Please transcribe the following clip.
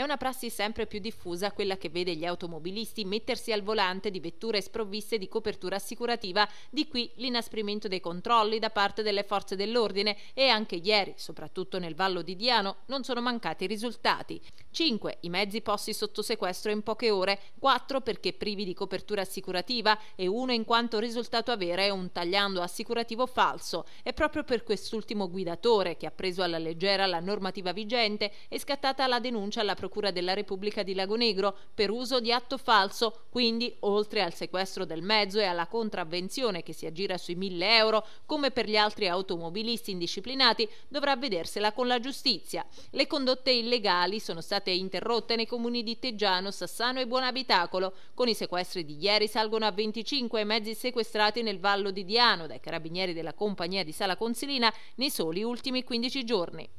È una prassi sempre più diffusa quella che vede gli automobilisti mettersi al volante di vetture sprovviste di copertura assicurativa, di qui l'inasprimento dei controlli da parte delle forze dell'ordine e anche ieri, soprattutto nel Vallo di Diano, non sono mancati i risultati. 5 i mezzi posti sotto sequestro in poche ore, 4 perché privi di copertura assicurativa e 1 in quanto risultato avere un tagliando assicurativo falso. È proprio per quest'ultimo guidatore che ha preso alla leggera la normativa vigente e scattata la denuncia alla procura Procura della Repubblica di Lago Negro per uso di atto falso, quindi oltre al sequestro del mezzo e alla contravvenzione che si aggira sui 1000 euro, come per gli altri automobilisti indisciplinati, dovrà vedersela con la giustizia. Le condotte illegali sono state interrotte nei comuni di Teggiano, Sassano e Buonabitacolo. Con i sequestri di ieri salgono a 25 mezzi sequestrati nel Vallo di Diano dai carabinieri della compagnia di Sala Consilina nei soli ultimi 15 giorni.